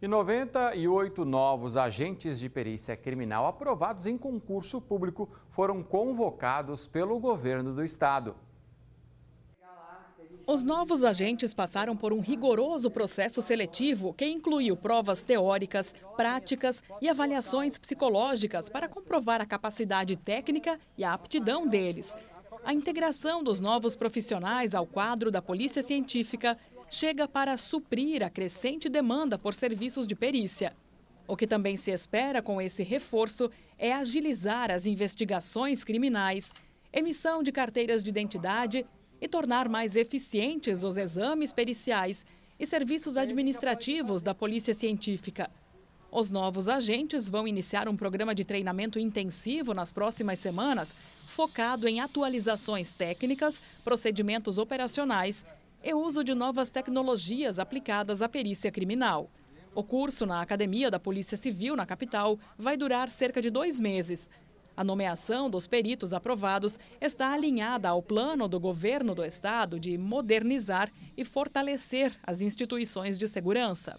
E 98 novos agentes de perícia criminal aprovados em concurso público foram convocados pelo governo do estado. Os novos agentes passaram por um rigoroso processo seletivo que incluiu provas teóricas, práticas e avaliações psicológicas para comprovar a capacidade técnica e a aptidão deles. A integração dos novos profissionais ao quadro da Polícia Científica chega para suprir a crescente demanda por serviços de perícia. O que também se espera com esse reforço é agilizar as investigações criminais, emissão de carteiras de identidade e tornar mais eficientes os exames periciais e serviços administrativos da Polícia Científica. Os novos agentes vão iniciar um programa de treinamento intensivo nas próximas semanas, focado em atualizações técnicas, procedimentos operacionais e é uso de novas tecnologias aplicadas à perícia criminal. O curso na Academia da Polícia Civil, na capital, vai durar cerca de dois meses. A nomeação dos peritos aprovados está alinhada ao plano do governo do estado de modernizar e fortalecer as instituições de segurança.